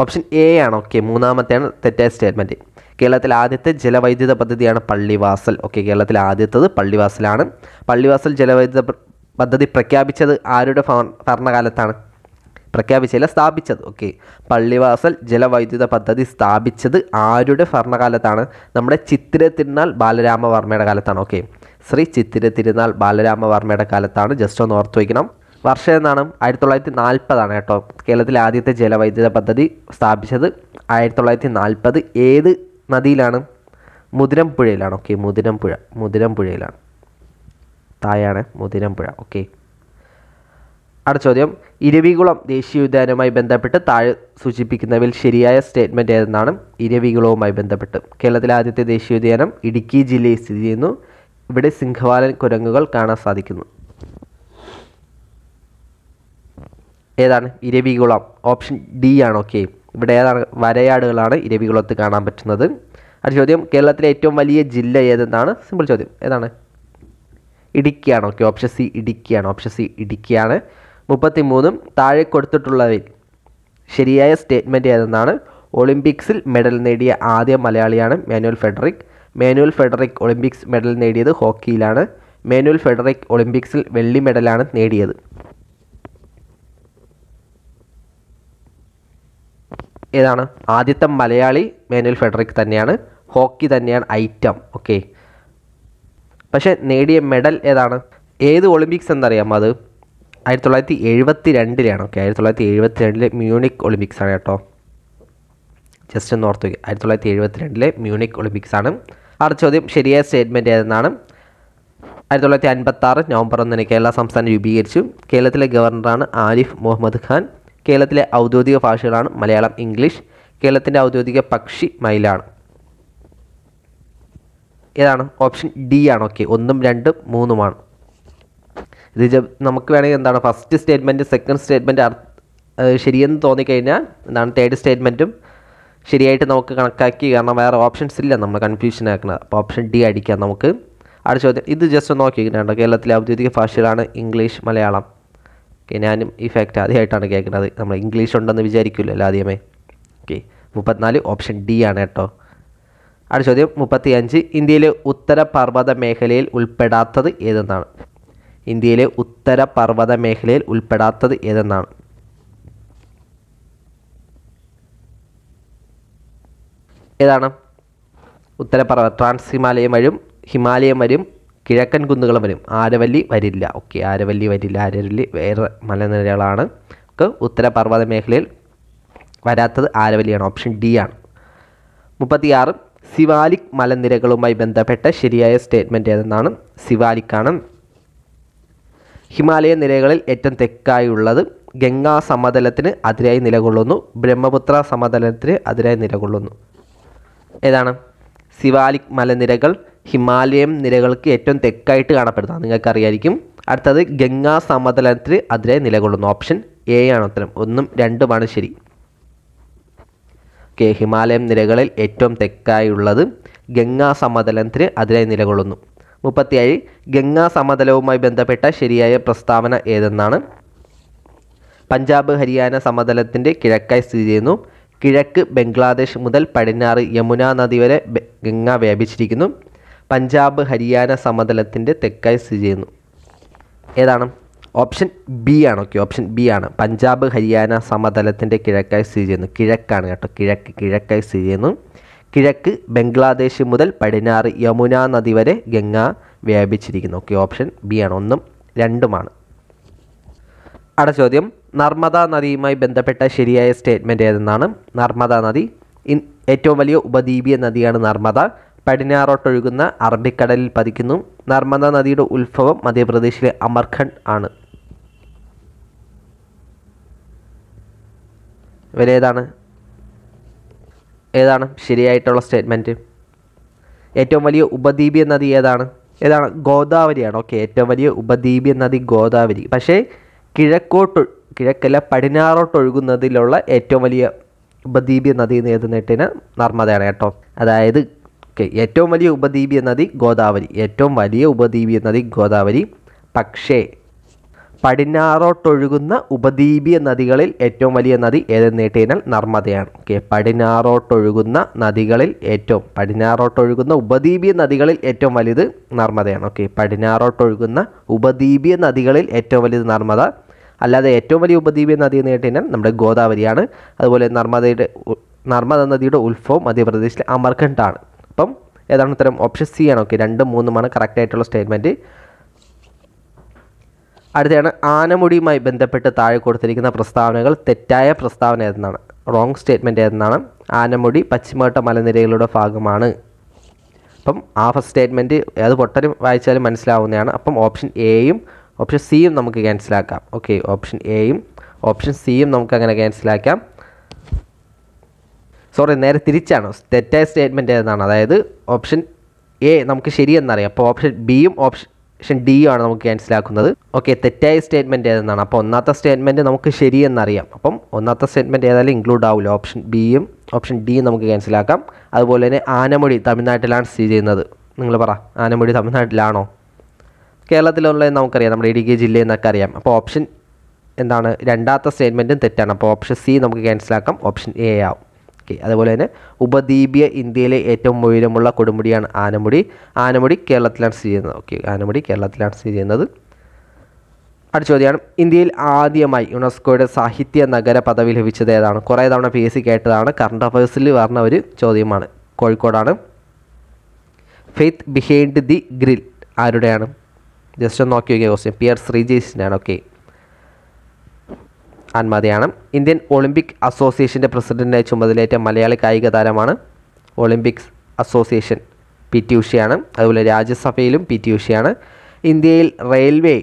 ഓപ്ഷൻ എ ആണ് ഓക്കെ മൂന്നാമത്തെയാണ് തെറ്റായ സ്റ്റേറ്റ്മെൻറ്റ് കേരളത്തിലെ ആദ്യത്തെ ജലവൈദ്യുത പദ്ധതിയാണ് പള്ളിവാസൽ ഓക്കെ കേരളത്തിലെ ആദ്യത്തത് പള്ളിവാസലാണ് പള്ളിവാസൽ ജലവൈദ്യുത പദ്ധതി പ്രഖ്യാപിച്ചത് ആരുടെ ഭരണകാലത്താണ് പ്രഖ്യാപിച്ചില്ല സ്ഥാപിച്ചത് ഓക്കെ പള്ളിവാസൽ ജലവൈദ്യുത പദ്ധതി സ്ഥാപിച്ചത് ആരുടെ ഭരണകാലത്താണ് നമ്മുടെ ചിത്തിര തിരുനാൾ ബാലരാമവർമ്മയുടെ കാലത്താണ് ഓക്കെ ശ്രീ ചിത്തിര തിരുനാൾ ബാലരാമവർമ്മയുടെ കാലത്താണ് ജസ്റ്റ് ഒന്ന് ഓർത്ത് വയ്ക്കണം വർഷം എന്നാണ് ആയിരത്തി തൊള്ളായിരത്തി നാൽപ്പതാണ് കേട്ടോ കേരളത്തിലെ ആദ്യത്തെ ജലവൈദ്യുത പദ്ധതി സ്ഥാപിച്ചത് ആയിരത്തി തൊള്ളായിരത്തി നാൽപ്പത് ഏത് നദിയിലാണ് മുതിരംപുഴയിലാണ് ഓക്കെ മുതിരംപുഴ മുതിരംപുഴയിലാണ് തായാണ് മുതിരംപുഴ ഓക്കെ അടുത്ത ചോദ്യം ഇരവികുളം ദേശീയോദ്യാനവുമായി ബന്ധപ്പെട്ട് താഴെ സൂചിപ്പിക്കുന്നവയിൽ ശരിയായ സ്റ്റേറ്റ്മെൻറ്റ് ഏതെന്നാണ് ഇരവികുളവുമായി ബന്ധപ്പെട്ട് കേരളത്തിലെ ആദ്യത്തെ ദേശീയോദ്യാനം ഇടുക്കി ജില്ലയിൽ സ്ഥിതി ചെയ്യുന്നു ഇവിടെ സിംഹവാലൻ കുരങ്ങുകൾ കാണാൻ സാധിക്കുന്നു ഏതാണ് ഇരവികുളം ഓപ്ഷൻ ഡി ആണ് ഓക്കെ ഇവിടെ ഏതാണ് വരയാടുകളാണ് ഇരവികുളത്ത് കാണാൻ പറ്റുന്നത് അടുത്ത ചോദ്യം കേരളത്തിലെ ഏറ്റവും വലിയ ജില്ല ഏതെന്നാണ് സിമ്പിൾ ചോദ്യം ഏതാണ് ഇടുക്കിയാണ് ഓക്കെ ഓപ്ഷൻ സി ഇടുക്കിയാണ് ഓപ്ഷൻ സി ഇടുക്കിയാണ് മുപ്പത്തി മൂന്നും താഴെ കൊടുത്തിട്ടുള്ളവയിൽ ശരിയായ സ്റ്റേറ്റ്മെൻ്റ് ഏതെന്നാണ് ഒളിമ്പിക്സിൽ മെഡൽ നേടിയ ആദ്യ മലയാളിയാണ് മാനുവൽ ഫെഡറിക് മാനുവൽ ഫെഡറിക് ഒളിമ്പിക്സ് മെഡൽ നേടിയത് ഹോക്കിയിലാണ് മാനുവൽ ഫെഡറിക് ഒളിമ്പിക്സിൽ വെള്ളി മെഡലാണ് നേടിയത് ഏതാണ് ആദ്യത്തെ മലയാളി മാനുവൽ ഫെഡറിക് തന്നെയാണ് ഹോക്കി തന്നെയാണ് ഐറ്റം ഓക്കെ പക്ഷേ നേടിയ മെഡൽ ഏതാണ് ഏത് ഒളിമ്പിക്സ് എന്നറിയാമോ അത് ആയിരത്തി തൊള്ളായിരത്തി എഴുപത്തി രണ്ടിലാണ് ഓക്കെ ആയിരത്തി തൊള്ളായിരത്തി എഴുപത്തി രണ്ടിലെ മ്യൂണിക് ഒളിമ്പിക്സ് ആണ് കേട്ടോ ജസ്റ്റ് ഒന്ന് ഓർത്തു ആയിരത്തി തൊള്ളായിരത്തി എഴുപത്തി രണ്ടിലെ മ്യൂണിക് ഒളിമ്പിക്സ് ആണ് അടുത്ത ചോദ്യം ശരിയായ സ്റ്റേറ്റ്മെൻറ്റ് ഏതെന്നാണ് ആയിരത്തി തൊള്ളായിരത്തി അൻപത്തി ആറ് നവംബർ ഒന്നിന് കേരള സംസ്ഥാനം രൂപീകരിച്ചു കേരളത്തിലെ ഗവർണറാണ് ആരിഫ് മുഹമ്മദ് ഖാൻ കേരളത്തിലെ ഔദ്യോഗിക ഭാഷകളാണ് മലയാളം ഇംഗ്ലീഷ് കേരളത്തിൻ്റെ ഔദ്യോഗിക പക്ഷി മയിലാണ് ഏതാണ് ഓപ്ഷൻ ഡി ആണ് ഓക്കെ ഒന്നും രണ്ടും മൂന്നുമാണ് ഇത് നമുക്ക് വേണമെങ്കിൽ എന്താണ് ഫസ്റ്റ് സ്റ്റേറ്റ്മെൻറ്റ് സെക്കൻഡ് സ്റ്റേറ്റ്മെൻറ്റ് ശരിയെന്ന് തോന്നിക്കഴിഞ്ഞാൽ എന്താണ് തേർഡ് സ്റ്റേറ്റ്മെൻറ്റും ശരിയായിട്ട് നമുക്ക് കണക്കാക്കി കാരണം വേറെ ഓപ്ഷൻസ് ഇല്ല നമ്മൾ കൺഫ്യൂഷൻ ആക്കുന്നത് അപ്പോൾ ഓപ്ഷൻ ഡി അടിക്കാം നമുക്ക് അടുത്ത ചോദ്യം ഇത് ജസ്റ്റ് ഒന്ന് നോക്കി കേട്ടോ കേരളത്തിലെ ഔദ്യോഗിക ഭാഷകളാണ് ഇംഗ്ലീഷ് മലയാളം ഓക്കെ ഞാനും ഈ ഫാക്റ്റ് ആദ്യമായിട്ടാണ് കേൾക്കുന്നത് നമ്മൾ ഇംഗ്ലീഷ് ഉണ്ടെന്ന് വിചാരിക്കില്ലല്ലോ ആദ്യമേ ഓക്കെ മുപ്പത്തിനാല് ഓപ്ഷൻ ഡി ആണ് കേട്ടോ അടുത്ത ചോദ്യം അഞ്ച് ഇന്ത്യയിലെ ഉത്തര പർവ്വത മേഖലയിൽ ഉൾപ്പെടാത്തത് ഏതെന്നാണ് ഇന്ത്യയിലെ ഉത്തര പർവ്വത മേഖലയിൽ ഉൾപ്പെടാത്തത് ഏതെന്നാണ് ഏതാണ് ഉത്തരപർവ്വത ട്രാൻസ് ഹിമാലയം വരും ഹിമാലയം വരും കിഴക്കൻ കുന്നുകൾ വരും ആരവല്ലി വരില്ല ഓക്കെ ആരവല്ലി വരില്ല ആരവല്ലി വേറെ മലനിരകളാണ് ഉത്തരപർവ്വത മേഖലയിൽ വരാത്തത് ആരവല്ലിയാണ് ഓപ്ഷൻ ഡി ആണ് മുപ്പത്തിയാറ് സിവാലിക് മലനിരകളുമായി ബന്ധപ്പെട്ട ശരിയായ സ്റ്റേറ്റ്മെൻറ്റ് ഏതെന്നാണ് സിവാലിക്കാണ് ഹിമാലയ നിരകളിൽ ഏറ്റവും തെക്കായുള്ളത് ഗംഗാ സമതലത്തിന് അതിരായി നിലകൊള്ളുന്നു ബ്രഹ്മപുത്ര സമതലത്തിന് അതിരായി നിലകൊള്ളുന്നു ഏതാണ് സിവാലിക് മലനിരകൾ ഹിമാലയം നിരകൾക്ക് ഏറ്റവും തെക്കായിട്ട് കാണപ്പെടുന്നത് നിങ്ങൾക്കറിയായിരിക്കും അടുത്തത് ഗംഗാ സമതലത്തിൽ അതിലെ നിലകൊള്ളുന്നു ഓപ്ഷൻ എ ആണ് ഉത്തരം ഒന്നും രണ്ടുമാണ് ശരി ഓക്കെ ഹിമാലയം നിരകളിൽ ഏറ്റവും തെക്കായുള്ളത് ഗംഗാ സമതലത്തിൽ അതിലെ നിലകൊള്ളുന്നു മുപ്പത്തിയേഴ് ഗംഗാ സമതലവുമായി ബന്ധപ്പെട്ട ശരിയായ പ്രസ്താവന ഏതെന്നാണ് പഞ്ചാബ് ഹരിയാന സമതലത്തിൻ്റെ കിഴക്കായി സ്ഥിതി ചെയ്യുന്നു കിഴക്ക് ബംഗ്ലാദേശ് മുതൽ പടിഞ്ഞാറ് യമുന നദി വരെ ഗംഗ വ്യാപിച്ചിരിക്കുന്നു പഞ്ചാബ് ഹരിയാന സമതലത്തിൻ്റെ തെക്കായി സ്ഥിതി ചെയ്യുന്നു ഏതാണ് ഓപ്ഷൻ ബി ആണ് ഓക്കെ ഓപ്ഷൻ ബി ആണ് പഞ്ചാബ് ഹരിയാന സമതലത്തിൻ്റെ കിഴക്കായി സ്ഥിതി ചെയ്യുന്നു കിഴക്കാണ് കേട്ടോ കിഴക്ക് കിഴക്കായി സ്ഥിതി ചെയ്യുന്നു കിഴക്ക് ബംഗ്ലാദേശ് മുതൽ പടിഞ്ഞാറ് യമുന നദി വരെ ഗംഗ വ്യാപിച്ചിരിക്കുന്നു ഓക്കെ ഓപ്ഷൻ ബി ആണ് ഒന്നും രണ്ടുമാണ് അടുത്ത ചോദ്യം നർമ്മദ നദിയുമായി ബന്ധപ്പെട്ട ശരിയായ സ്റ്റേറ്റ്മെൻറ്റ് ഏതെന്നാണ് നർമ്മദ നദി ഏറ്റവും വലിയ ഉപദ്വീപീയ നദിയാണ് നർമ്മദ പടിഞ്ഞാറോട്ടൊഴുകുന്ന അറബിക്കടലിൽ പതിക്കുന്നു നർമ്മദ നദിയുടെ ഉത്ഭവം മധ്യപ്രദേശിലെ അമർഖണ്ഡ് ആണ് ഇവരേതാണ് ഏതാണ് ശരിയായിട്ടുള്ള സ്റ്റേറ്റ്മെൻറ്റ് ഏറ്റവും വലിയ ഉപദ്വീപിയ നദി ഏതാണ് ഏതാണ് ഗോദാവരിയാണ് ഓക്കെ ഏറ്റവും വലിയ ഉപദ്വീപിയ നദി ഗോദാവരി പക്ഷേ കിഴക്കോട്ട് കിഴക്കല്ല പടിഞ്ഞാറോട്ടൊഴുകുന്നതിലുള്ള ഏറ്റവും വലിയ ഉപദ്വീപിയ നദി എന്ന് ഏത് നർമ്മദയാണ് കേട്ടോ അതായത് ഓക്കെ ഏറ്റവും വലിയ ഉപദ്വീപീയ നദി ഗോദാവരി ഏറ്റവും വലിയ ഉപദ്വീപീയ നദി ഗോദാവരി പക്ഷേ പടിഞ്ഞാറോട്ടൊഴുകുന്ന ഉപദ്വീപിയ നദികളിൽ ഏറ്റവും വലിയ നദി ഏതെന്ന് കേട്ടുകഴിഞ്ഞാൽ നർമ്മദയാണ് ഓക്കെ പടിഞ്ഞാറോട്ടൊഴുകുന്ന നദികളിൽ ഏറ്റവും പടിഞ്ഞാറോട്ടൊഴുകുന്ന ഉപദ്വീപിയ നദികളിൽ ഏറ്റവും വലുത് നർമ്മദയാണ് ഓക്കെ പടിഞ്ഞാറോട്ടൊഴുകുന്ന ഉപദ്വീപിയ നദികളിൽ ഏറ്റവും വലുത് നർമ്മദ അല്ലാതെ ഏറ്റവും വലിയ ഉപദ്വീപിയ നദി എന്ന് കേട്ടുകഴിഞ്ഞാൽ നമ്മുടെ ഗോദാവരിയാണ് അതുപോലെ നർമ്മദയുടെ നർമ്മദ നദിയുടെ ഉത്ഭവം മധ്യപ്രദേശിലെ അമർഖണ്ഡാണ് അപ്പം ഏതാണ് ഉത്തരം ഓപ്ഷൻ സി ആണ് ഓക്കെ രണ്ടും മൂന്നുമാണ് കറക്റ്റ് ആയിട്ടുള്ള സ്റ്റേറ്റ്മെൻറ്റ് അടുത്തതാണ് ആനമുടിയുമായി ബന്ധപ്പെട്ട് താഴെ കൊടുത്തിരിക്കുന്ന പ്രസ്താവനകൾ തെറ്റായ പ്രസ്താവന ഏതെന്നാണ് റോങ് സ്റ്റേറ്റ്മെൻറ്റ് ഏതെന്നാണ് ആനമുടി പശ്ചിമഘട്ട മലനിരകളുടെ ഭാഗമാണ് അപ്പം ആ ഫസ്റ്റ് സ്റ്റേറ്റ്മെൻറ്റ് ഏത് പൊട്ടനും വായിച്ചാലും മനസ്സിലാവുന്നതാണ് അപ്പം ഓപ്ഷൻ എയും ഓപ്ഷൻ സിയും നമുക്ക് ക്യാൻസലാക്കാം ഓക്കെ ഓപ്ഷൻ എയും ഓപ്ഷൻ സിയും നമുക്ക് അങ്ങനെ ക്യാൻസലാക്കാം സോറി നേരെ തിരിച്ചാണ് തെറ്റായ സ്റ്റേറ്റ്മെൻറ്റ് ഏതാണ് അതായത് ഓപ്ഷൻ എ നമുക്ക് ശരിയെന്നറിയാം അപ്പോൾ ഓപ്ഷൻ ബിയും ഓപ്ഷൻ ഓപ്ഷൻ ഡി ആണ് നമുക്ക് മനസ്സിലാക്കുന്നത് ഓക്കെ തെറ്റായ സ്റ്റേറ്റ്മെൻറ്റ് ഏതെന്നാണ് അപ്പോൾ ഒന്നാമത്തെ സ്റ്റേറ്റ്മെൻറ്റ് നമുക്ക് ശരിയെന്നറിയാം അപ്പം ഒന്നാമത്തെ സ്റ്റേറ്റ്മെൻറ്റ് ഏതായാലും ഇൻക്ലൂഡ് ആവില്ല ഓപ്ഷൻ ബിയും ഓപ്ഷൻ ഡിയും നമുക്ക് ക്യാൻസലാക്കാം അതുപോലെ തന്നെ ആനമൊഴി തമിഴ്നാട്ടിലാണ് സ്ഥിതി ചെയ്യുന്നത് നിങ്ങൾ പറ ആനമൊഴി തമിഴ്നാട്ടിലാണോ കേരളത്തിലുള്ളത് നമുക്കറിയാം നമ്മുടെ ഇടുക്കി ജില്ല എന്നൊക്കെ അറിയാം അപ്പോൾ ഓപ്ഷൻ എന്താണ് രണ്ടാമത്തെ സ്റ്റേറ്റ്മെൻറ്റും തെറ്റാണ് അപ്പോൾ ഓപ്ഷൻ സി നമുക്ക് ക്യാൻസലാക്കാം ഓപ്ഷൻ എ ആവും യൂണിവേഴ്സിറ്റി അതുപോലെ തന്നെ ഉപദ്വീപിയ ഇന്ത്യയിലെ ഏറ്റവും ഉയരമുള്ള കൊടുമുടിയാണ് ആനമുടി ആനമുടി കേരളത്തിലാണ് സ്ഥിതി ചെയ്യുന്നത് ഓക്കെ ആനമുടി കേരളത്തിലാണ് സ്ഥിതി ചെയ്യുന്നത് അടുത്ത ചോദ്യമാണ് ഇന്ത്യയിൽ ആദ്യമായി യുനെസ്കോയുടെ സാഹിത്യ നഗര പദവി ലഭിച്ചത് ഏതാണ് കുറേ തവണ പി എസ് സി കേട്ടതാണ് കറണ്ട് അഫയേഴ്സിൽ വരണ ഒരു ചോദ്യമാണ് കോഴിക്കോടാണ് ഫെയ്ത്ത് ബിഹൈൻഡ് ദി ഗ്രിൽ ആരുടെയാണ് ജസ്റ്റ് ഒന്ന് നോക്കി നോക്കിയ ക്വസ്റ്റ്യൻ പി ആർ ശ്രീജേഷിൻ്റെ ആണ് ഓക്കെ ആത്മഹത്യയാണ് ഇന്ത്യൻ ഒളിമ്പിക് അസോസിയേഷൻ്റെ പ്രസിഡന്റിനെ ചുമതലയേറ്റ മലയാളി കായിക താരമാണ് ഒളിമ്പിക്സ് അസോസിയേഷൻ പി ടി ഉഷയാണ് അതുപോലെ രാജ്യസഭയിലും പി ടി ഉഷയാണ് ഇന്ത്യയിൽ റെയിൽവേ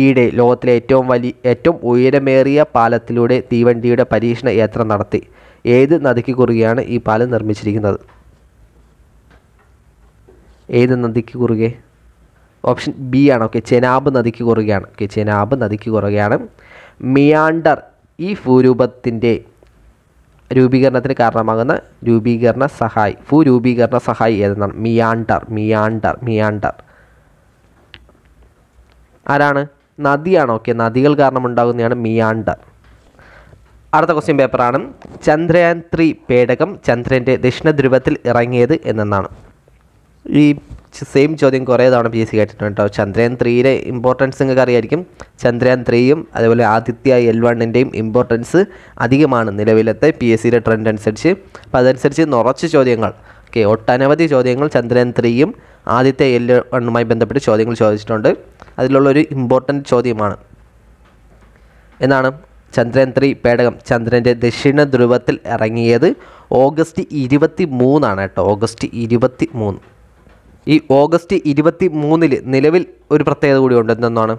ഈയിടെ ലോകത്തിലെ ഏറ്റവും വലിയ ഏറ്റവും ഉയരമേറിയ പാലത്തിലൂടെ തീവണ്ടിയുടെ പരീക്ഷണ യാത്ര നടത്തി ഏത് നദിക്ക് കുറുകെയാണ് ഈ പാലം നിർമ്മിച്ചിരിക്കുന്നത് ഏത് നദിക്ക് കുറുകെ ഓപ്ഷൻ ബി ആണ് ഓക്കെ ചെനാബ് നദിക്ക് കുറുകയാണ് ഓക്കെ ചെനാബ് നദിക്ക് കുറുകയാണ് മിയാണ്ടർ ഈ ഭൂരൂപത്തിൻ്റെ രൂപീകരണത്തിന് കാരണമാകുന്ന രൂപീകരണ സഹായി ഭൂരൂപീകരണ സഹായി ഏതെന്നാണ് മിയാണ്ടർ മിയാണ്ടർ മിയാണ്ടർ ആരാണ് നദിയാണ് ഓക്കെ നദികൾ കാരണം ഉണ്ടാകുന്നതാണ് മിയാണ്ടർ അടുത്ത ക്വസ്റ്റ്യൻ പേപ്പറാണ് ചന്ദ്രയാൻ ത്രീ പേടകം ചന്ദ്രൻ്റെ ദക്ഷിണ ധ്രുവത്തിൽ ഇറങ്ങിയത് എന്നാണ് ഈ സെയിം ചോദ്യം കുറേ തവണ പി എസ് സി കേട്ടിട്ടുണ്ട് കേട്ടോ ചന്ദ്രയാൻ ത്രീയിലെ ഇമ്പോർട്ടൻസ് നിങ്ങൾക്ക് അറിയായിരിക്കും ചന്ദ്രയാൻ ത്രീയും അതുപോലെ ആദിത്യ എൽ വണ്ണിൻ്റെയും ഇമ്പോർട്ടൻസ് അധികമാണ് നിലവിലത്തെ പി എസ് സിയുടെ ട്രെൻഡ് അനുസരിച്ച് അപ്പോൾ അതനുസരിച്ച് നിറച്ച് ചോദ്യങ്ങൾ ഓക്കെ ഒട്ടനവധി ചോദ്യങ്ങൾ ചന്ദ്രയാൻ ത്രീയും ആദ്യത്തെ എൽ വണ്ണുമായി ബന്ധപ്പെട്ട് ചോദ്യങ്ങൾ ചോദിച്ചിട്ടുണ്ട് അതിലുള്ള ഒരു ഇമ്പോർട്ടൻറ്റ് ചോദ്യമാണ് എന്നാണ് ചന്ദ്രൻ ത്രീ പേടകം ചന്ദ്രൻ്റെ ദക്ഷിണ ധ്രുവത്തിൽ ഇറങ്ങിയത് ഓഗസ്റ്റ് ഇരുപത്തി മൂന്നാണ് കേട്ടോ ഓഗസ്റ്റ് ഇരുപത്തി മൂന്ന് ഈ ഓഗസ്റ്റ് ഇരുപത്തി മൂന്നിൽ നിലവിൽ ഒരു പ്രത്യേകത ഉണ്ട് എന്തെന്നാണ്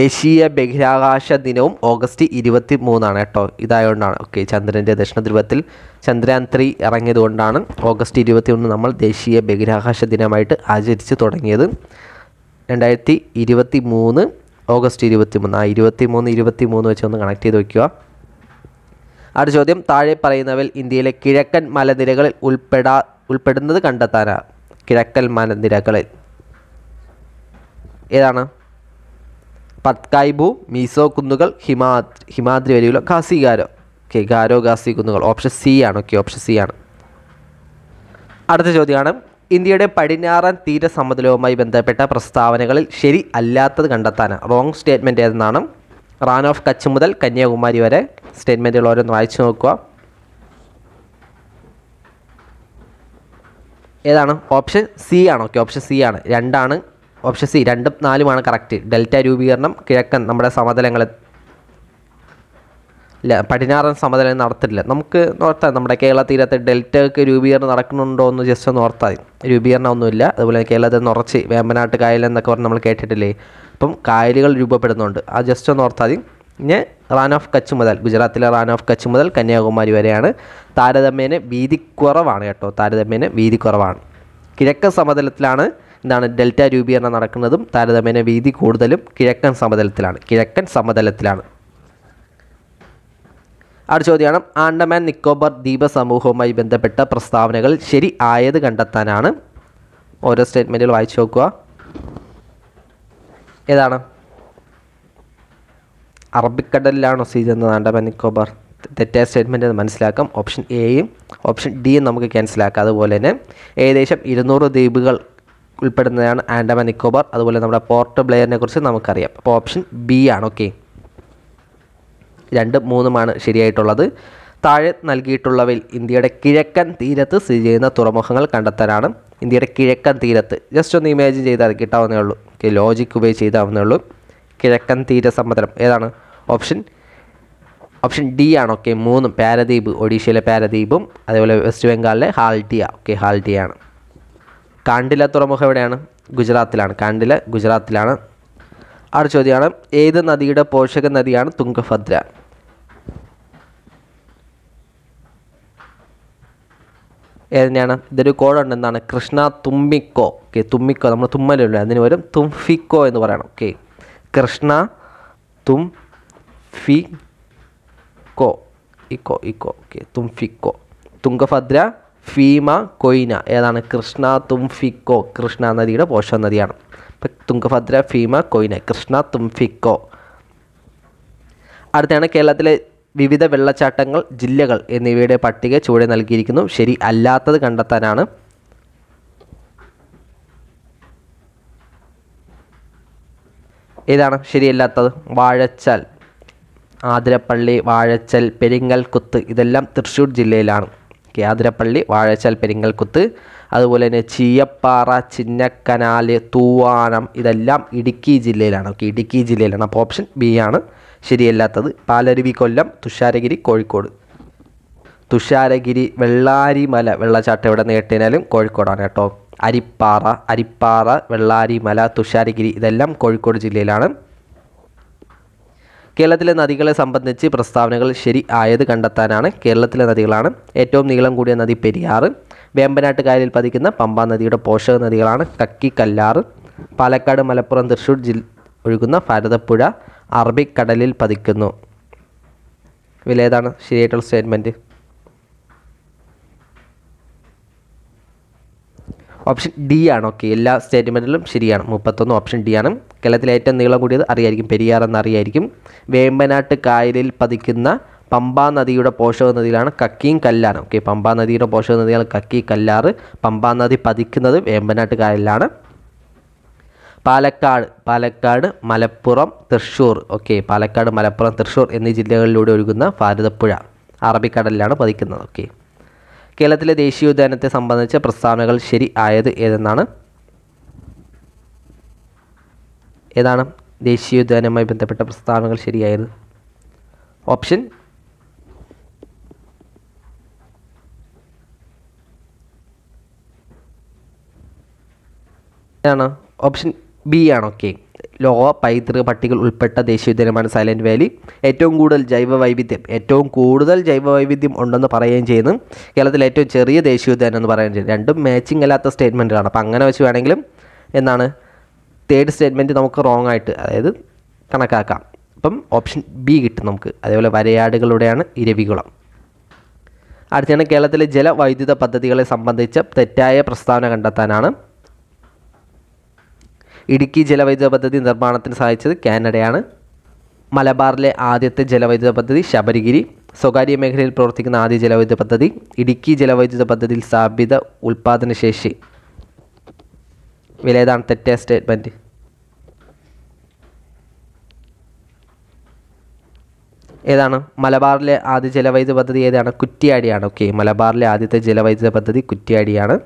ദേശീയ ബഹിരാകാശ ദിനവും ഓഗസ്റ്റ് ഇരുപത്തി മൂന്നാണ് കേട്ടോ ഇതായതുകൊണ്ടാണ് ഓക്കെ ചന്ദ്രൻ്റെ ദക്ഷിണ ധ്രുവത്തിൽ ചന്ദ്രയാൻ ഇറങ്ങിയതുകൊണ്ടാണ് ഓഗസ്റ്റ് ഇരുപത്തി ഒന്ന് നമ്മൾ ദേശീയ ബഹിരാകാശ ദിനമായിട്ട് ആചരിച്ച് തുടങ്ങിയത് രണ്ടായിരത്തി ഇരുപത്തി മൂന്ന് ഓഗസ്റ്റ് ഇരുപത്തി മൂന്ന് ആ ഇരുപത്തി മൂന്ന് ഇരുപത്തി മൂന്ന് വെച്ച് ഒന്ന് കണക്ട് ചെയ്ത് വയ്ക്കുക അടുത്ത ചോദ്യം താഴെ പറയുന്നവൽ ഇന്ത്യയിലെ കിഴക്കൻ മലനിരകളിൽ ഉൾപ്പെടാ ഉൾപ്പെടുന്നത് കണ്ടെത്താനാണ് കിഴക്കൽ മലനിരകളിൽ ഏതാണ് പത്കായ്ബു മീസോ കുന്നുകൾ ഹിമാദ്രി ഹിമാദ്രി ഖാസി ഗാരോ ഓക്കെ ഗാരോ ഖാസി കുന്നുകൾ ഓപ്ഷൻ സി ആണ് ഓക്കെ ഓപ്ഷൻ സി ആണ് അടുത്ത ചോദ്യമാണ് ഇന്ത്യയുടെ പടിഞ്ഞാറൻ തീര ബന്ധപ്പെട്ട പ്രസ്താവനകളിൽ ശരി അല്ലാത്തത് കണ്ടെത്താൻ റോങ് സ്റ്റേറ്റ്മെൻറ്റ് ഏതെന്നാണ് റാൻ ഓഫ് കച്ച് മുതൽ കന്യാകുമാരി വരെ സ്റ്റേറ്റ്മെൻറ്റുകൾ ഓരോന്ന് വായിച്ചു നോക്കുക ഏതാണ് ഓപ്ഷൻ സി ആണ് ഓക്കെ ഓപ്ഷൻ സി ആണ് രണ്ടാണ് ഓപ്ഷൻ സി രണ്ടും നാലുമാണ് കറക്റ്റ് ഡെൽറ്റ രൂപീകരണം കിഴക്കൻ നമ്മുടെ സമതലങ്ങൾ ഇല്ല പടിഞ്ഞാറൻ സമതലം നടത്തില്ല നമുക്ക് നോർത്താൽ നമ്മുടെ കേരള തീരത്ത് ഡെൽറ്റയ്ക്ക് രൂപീകരണം നടക്കുന്നുണ്ടോ എന്ന് ജസ്റ്റ് ഒന്ന് ഓർത്താൽ രൂപീകരണം ഒന്നുമില്ല അതുപോലെ കേരളത്തിൽ നിറച്ച് വേമ്പനാട്ട് കായൽ എന്നൊക്കെ പറഞ്ഞ് നമ്മൾ കേട്ടിട്ടില്ലേ അപ്പം കായലുകൾ രൂപപ്പെടുന്നുണ്ട് ആ ജസ്റ്റ് ഒന്ന് ഓർത്താൽ മതി ഇനി റാൻ ഓഫ് കച്ച് മുതൽ ഗുജറാത്തിലെ റാൻ ഓഫ് കച്ച് മുതൽ കന്യാകുമാരി വരെയാണ് താരതമ്യേന വീതി കുറവാണ് കേട്ടോ താരതമ്യേന വീതി കുറവാണ് കിഴക്കൻ സമതലത്തിലാണ് എന്താണ് ഡെൽറ്റ രൂപീകരണം നടക്കുന്നതും താരതമ്യേന വീതി കൂടുതലും കിഴക്കൻ സമതലത്തിലാണ് കിഴക്കൻ സമതലത്തിലാണ് അടുത്ത ചോദ്യമാണ് ആൻഡമാൻ നിക്കോബാർ ദ്വീപ സമൂഹവുമായി ബന്ധപ്പെട്ട പ്രസ്താവനകൾ ശരി ആയത് കണ്ടെത്താനാണ് ഓരോ സ്റ്റേറ്റ്മെൻറ്റുകൾ വായിച്ചു നോക്കുക ഏതാണ് അറബിക്കടലിലാണ് ഒസീജെന്നത് ആൻഡമാൻ നിക്കോബാർ തെറ്റായ സ്റ്റേറ്റ്മെൻറ്റ് എന്ന് മനസ്സിലാക്കാം ഓപ്ഷൻ എയും ഓപ്ഷൻ ഡിയും നമുക്ക് ക്യാൻസലാക്കാം അതുപോലെ തന്നെ ഏകദേശം ഇരുന്നൂറ് ദ്വീപുകൾ ഉൾപ്പെടുന്നതാണ് ആൻഡമാൻ നിക്കോബാർ അതുപോലെ നമ്മുടെ പോർട്ട് ബ്ലെയറിനെ കുറിച്ച് നമുക്കറിയാം അപ്പോൾ ഓപ്ഷൻ ബി ആണ് ഓക്കെ രണ്ടും മൂന്നുമാണ് ശരിയായിട്ടുള്ളത് താഴെ നൽകിയിട്ടുള്ളവയിൽ ഇന്ത്യയുടെ കിഴക്കൻ തീരത്ത് സ്ഥിതി ചെയ്യുന്ന തുറമുഖങ്ങൾ കണ്ടെത്താനാണ് ഇന്ത്യയുടെ കിഴക്കൻ തീരത്ത് ജസ്റ്റ് ഒന്ന് ഇമാജിൻ ചെയ്താൽ കിട്ടാവുന്നേ ഉള്ളൂ ഓക്കെ ലോജിക് ഉപയോഗിച്ച് ചെയ്താവുന്നേ ഉള്ളൂ കിഴക്കൻ തീരസമുദ്രം ഏതാണ് ഓപ്ഷൻ ഓപ്ഷൻ ഡി ആണ് ഓക്കെ മൂന്നും പാരദ്വീപ് ഒഡീഷയിലെ പാരദ്വീപും അതേപോലെ വെസ്റ്റ് ബംഗാളിലെ ഹാൽഡിയ ഓക്കെ ഹാൽഡിയ ആണ് കാണ്ടില തുറമുഖം എവിടെയാണ് ഗുജറാത്തിലാണ് കാണ്ടില ഗുജറാത്തിലാണ് അടുത്ത ചോദ്യമാണ് ഏത് നദിയുടെ പോഷക നദിയാണ് തുംഗഭദ്ര ഏതിനെയാണ് ഇതൊരു കോഡുണ്ട് ഉണ്ടെന്നാണ് കൃഷ്ണ തുമ്മിക്കോ ഓക്കെ തുമ്മിക്കോ നമ്മൾ തുമ്മലുള്ള അതിന് വരും തുംഫിക്കോ എന്ന് പറയണം ഓക്കെ കൃഷ്ണ തും ഫിക്കോ ഇക്കോ ഇക്കോ ഓക്കെ തുംഫിക്കോ തുംഗഭദ്ര ഫീമ കൊയ്ന ഏതാണ് കൃഷ്ണ തുംഫിക്കോ കൃഷ്ണ നദിയുടെ പോഷക നദിയാണ് അപ്പം തുംഗഭദ്ര ഫീമ കൊയ്ന കൃഷ്ണ തുംഫിക്കോ അടുത്താണ് കേരളത്തിലെ വിവിധ വെള്ളച്ചാട്ടങ്ങൾ ജില്ലകൾ എന്നിവയുടെ പട്ടിക ചുവടെ നൽകിയിരിക്കുന്നു ശരി അല്ലാത്തത് കണ്ടെത്താനാണ് ഏതാണ് ശരിയല്ലാത്തത് വാഴച്ചാൽ ആതിരപ്പള്ളി വാഴച്ചൽ പെരിങ്ങൽകുത്ത് ഇതെല്ലാം തൃശ്ശൂർ ജില്ലയിലാണ് ഓക്കെ ആതിരപ്പള്ളി വാഴച്ചൽ പെരിങ്ങൽകുത്ത് അതുപോലെ തന്നെ ചീയപ്പാറ ചിന്നക്കനാൽ തൂവാനം ഇതെല്ലാം ഇടുക്കി ജില്ലയിലാണ് ഓക്കെ ഇടുക്കി ജില്ലയിലാണ് അപ്പോൾ ഓപ്ഷൻ ബി ആണ് ശരിയല്ലാത്തത് പാലരുവി കൊല്ലം തുഷാരഗിരി കോഴിക്കോട് തുഷാരഗിരി വെള്ളാരിമല വെള്ളച്ചാട്ടം എവിടെ നേട്ടിനാലും കോഴിക്കോടാണ് കേട്ടോ അരിപ്പാറ അരിപ്പാറ വെള്ളാരിമല തുഷാരഗിരി ഇതെല്ലാം കോഴിക്കോട് ജില്ലയിലാണ് കേരളത്തിലെ നദികളെ സംബന്ധിച്ച് പ്രസ്താവനകൾ ശരി ആയത് കണ്ടെത്താനാണ് കേരളത്തിലെ നദികളാണ് ഏറ്റവും നീളം കൂടിയ നദി പെരിയാർ വേമ്പനാട്ട് കായലിൽ പതിക്കുന്ന പമ്പാ നദിയുടെ പോഷക നദികളാണ് കക്കി കല്ലാർ പാലക്കാട് മലപ്പുറം തൃശ്ശൂർ ജില്ല ഒഴുകുന്ന ഭാരതപ്പുഴ അറബിക്കടലിൽ പതിക്കുന്നു വിലേതാണ് ശരിയായിട്ടുള്ള സ്റ്റേറ്റ്മെൻറ്റ് ഓപ്ഷൻ ഡി ആണ് ഓക്കെ എല്ലാ സ്റ്റേറ്റ്മെൻറ്റിലും ശരിയാണ് മുപ്പത്തൊന്ന് ഓപ്ഷൻ ഡി ആണ് കേരളത്തിലെ ഏറ്റവും നീളം കൂടിയത് അറിയായിരിക്കും പെരിയാർ എന്നറിയായിരിക്കും വേമ്പനാട്ട് കായലിൽ പതിക്കുന്ന പമ്പാ നദിയുടെ പോഷക നദിയിലാണ് കക്കിയും കല്ലാണ് ഓക്കെ പമ്പാ നദിയുടെ പോഷക നദിയാണ് കക്കി കല്ലാറ് പമ്പാ നദി പതിക്കുന്നത് വേമ്പനാട്ട് കായലിലാണ് പാലക്കാട് പാലക്കാട് മലപ്പുറം തൃശ്ശൂർ ഓക്കെ പാലക്കാട് മലപ്പുറം തൃശ്ശൂർ എന്നീ ജില്ലകളിലൂടെ ഒഴുകുന്ന ഭാരതപ്പുഴ അറബിക്കടലിലാണ് പതിക്കുന്നത് ഓക്കെ കേരളത്തിലെ ദേശീയോദ്യാനത്തെ സംബന്ധിച്ച പ്രസ്താവനകൾ ശരി ആയത് ഏതെന്നാണ് ഏതാണ് ദേശീയോദ്യാനവുമായി ബന്ധപ്പെട്ട പ്രസ്താവനകൾ ശരിയായത് ഓപ്ഷൻ ാണ് ഓപ്ഷൻ ബി ആണ് ഓക്കെ ലോവ പൈതൃക പട്ടികൾ ഉൾപ്പെട്ട ദേശീയോദ്യാനമാണ് സൈലൻറ്റ് വാലി ഏറ്റവും കൂടുതൽ ജൈവ വൈവിധ്യം ഏറ്റവും കൂടുതൽ ജൈവ വൈവിധ്യം ഉണ്ടെന്ന് പറയുകയും ചെയ്യുന്നു കേരളത്തിലെ ഏറ്റവും ചെറിയ ദേശീയോദ്യാനം എന്ന് പറയുകയും ചെയ്യുന്നു രണ്ടും മാച്ചിങ് അല്ലാത്ത സ്റ്റേറ്റ്മെൻറ്റാണ് അപ്പോൾ അങ്ങനെ വെച്ച് വേണമെങ്കിലും എന്താണ് തേർഡ് സ്റ്റേറ്റ്മെൻറ്റ് നമുക്ക് റോങ് ആയിട്ട് അതായത് കണക്കാക്കാം അപ്പം ഓപ്ഷൻ ബി കിട്ടും നമുക്ക് അതേപോലെ വരയാടുകളുടെയാണ് ഇരവികുളം അടുത്താണ് കേരളത്തിലെ ജലവൈദ്യുത പദ്ധതികളെ സംബന്ധിച്ച തെറ്റായ പ്രസ്താവന കണ്ടെത്താനാണ് ഇടുക്കി ജലവൈദ്യുത പദ്ധതി നിർമ്മാണത്തിന് സഹായിച്ചത് കാനഡയാണ് മലബാറിലെ ആദ്യത്തെ ജലവൈദ്യുത പദ്ധതി ശബരിഗിരി സ്വകാര്യ മേഖലയിൽ പ്രവർത്തിക്കുന്ന ആദ്യ ജലവൈദ്യുത പദ്ധതി ഇടുക്കി ജലവൈദ്യുത പദ്ധതിയിൽ സ്ഥാപിത ഉൽപ്പാദനശേഷി വിലയതാണ് തെറ്റായ സ്റ്റേറ്റ്മെൻറ്റ് ഏതാണ് മലബാറിലെ ആദ്യ ജലവൈദ്യുത പദ്ധതി ഏതാണ് കുറ്റിയാടിയാണ് ഓക്കെ മലബാറിലെ ആദ്യത്തെ ജലവൈദ്യുത പദ്ധതി കുറ്റിയാടിയാണ്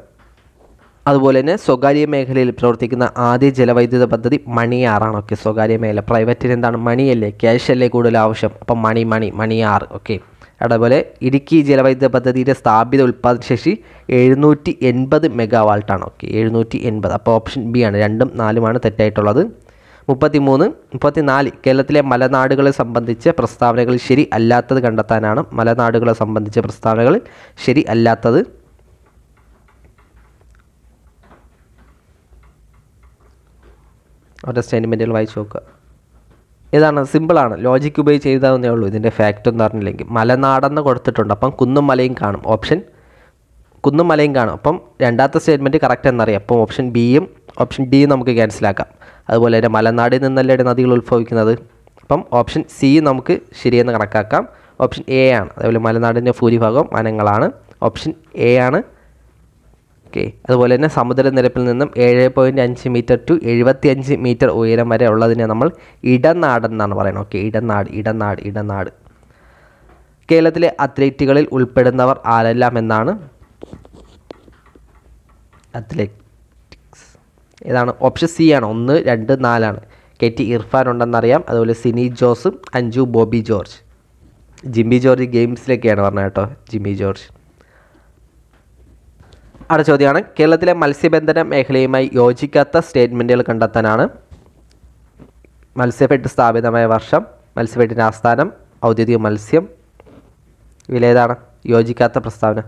അതുപോലെ തന്നെ സ്വകാര്യ മേഖലയിൽ പ്രവർത്തിക്കുന്ന ആദ്യ ജലവൈദ്യുത പദ്ധതി മണിയാറാണ് ഓക്കെ സ്വകാര്യ മേഖല പ്രൈവറ്റിന് എന്താണ് മണിയല്ലേ ക്യാഷ് അല്ലേ കൂടുതൽ ആവശ്യം അപ്പം മണി മണി മണിയാറ് ഓക്കെ അതുപോലെ ഇടുക്കി ജലവൈദ്യുത പദ്ധതിയുടെ സ്ഥാപിത ഉൽപ്പാദനശേഷി എഴുന്നൂറ്റി എൺപത് മെഗാവാൾട്ടാണ് ഓക്കെ എഴുന്നൂറ്റി എൺപത് അപ്പോൾ ഓപ്ഷൻ ബി ആണ് രണ്ടും നാലുമാണ് തെറ്റായിട്ടുള്ളത് മുപ്പത്തി മൂന്ന് മുപ്പത്തി നാല് കേരളത്തിലെ മലനാടുകളെ സംബന്ധിച്ച പ്രസ്താവനകൾ ശരി അല്ലാത്തത് കണ്ടെത്താനാണ് മലനാടുകളെ സംബന്ധിച്ച പ്രസ്താവനകൾ ശരി അല്ലാത്തത് ഒരു സ്റ്റേറ്റ്മെൻറ്റുകൾ വായിച്ചു നോക്കുക ഇതാണ് സിമ്പിളാണ് ലോജിക് ഉപയോഗിച്ച് എഴുതാവുന്നേ ഉള്ളൂ ഇതിൻ്റെ ഫാക്റ്റ് എന്ന് പറഞ്ഞില്ലെങ്കിൽ മലനാടെന്ന് കൊടുത്തിട്ടുണ്ട് അപ്പം കുന്നും മലയും കാണും ഓപ്ഷൻ കുന്നും മലയും കാണും അപ്പം രണ്ടാമത്തെ സ്റ്റേറ്റ്മെൻറ്റ് കറക്റ്റ് എന്നറിയാം അപ്പം ഓപ്ഷൻ ബിയും ഓപ്ഷൻ ഡിയും നമുക്ക് ക്യാൻസലാക്കാം അതുപോലെ തന്നെ മലനാടിൽ നിന്നല്ലേ നദികൾ ഉത്ഭവിക്കുന്നത് അപ്പം ഓപ്ഷൻ സി നമുക്ക് ശരിയെന്ന് കണക്കാക്കാം ഓപ്ഷൻ എ ആണ് അതേപോലെ മലനാടിൻ്റെ ഭൂരിഭാഗം വനങ്ങളാണ് ഓപ്ഷൻ എ ആണ് ഓക്കെ അതുപോലെ തന്നെ സമുദ്രനിരപ്പിൽ നിന്നും ഏഴ് പോയിൻറ്റ് അഞ്ച് മീറ്റർ ടു എഴുപത്തി അഞ്ച് മീറ്റർ ഉയരം വരെ ഉള്ളതിനെ നമ്മൾ ഇടനാട് എന്നാണ് പറയുന്നത് ഓക്കെ ഇടനാട് ഇടനാട് ഇടനാട് കേരളത്തിലെ അത്ലറ്റുകളിൽ ഉൾപ്പെടുന്നവർ ആരെല്ലാം എന്നാണ് അത്ലറ്റിക്സ് ഏതാണ് ഓപ്ഷൻ സി ആണ് ഒന്ന് രണ്ട് നാലാണ് കെ ടി ഇർഫാൻ ഉണ്ടെന്നറിയാം അതുപോലെ സിനി ജോസും അഞ്ജു ബോബി ജോർജ് ജിമ്മി ജോർജ് ഗെയിംസിലൊക്കെയാണ് പറഞ്ഞത് കേട്ടോ ജിമ്മി ജോർജ് അടുത്ത ചോദ്യമാണ് കേരളത്തിലെ മത്സ്യബന്ധന മേഖലയുമായി യോജിക്കാത്ത സ്റ്റേറ്റ്മെൻറ്റുകൾ കണ്ടെത്താനാണ് മത്സ്യഫെഡ് സ്ഥാപിതമായ വർഷം മത്സ്യഫെഡിൻ്റെ ആസ്ഥാനം ഔദ്യോഗിക മത്സ്യം വിലയേതാണ് യോജിക്കാത്ത പ്രസ്താവന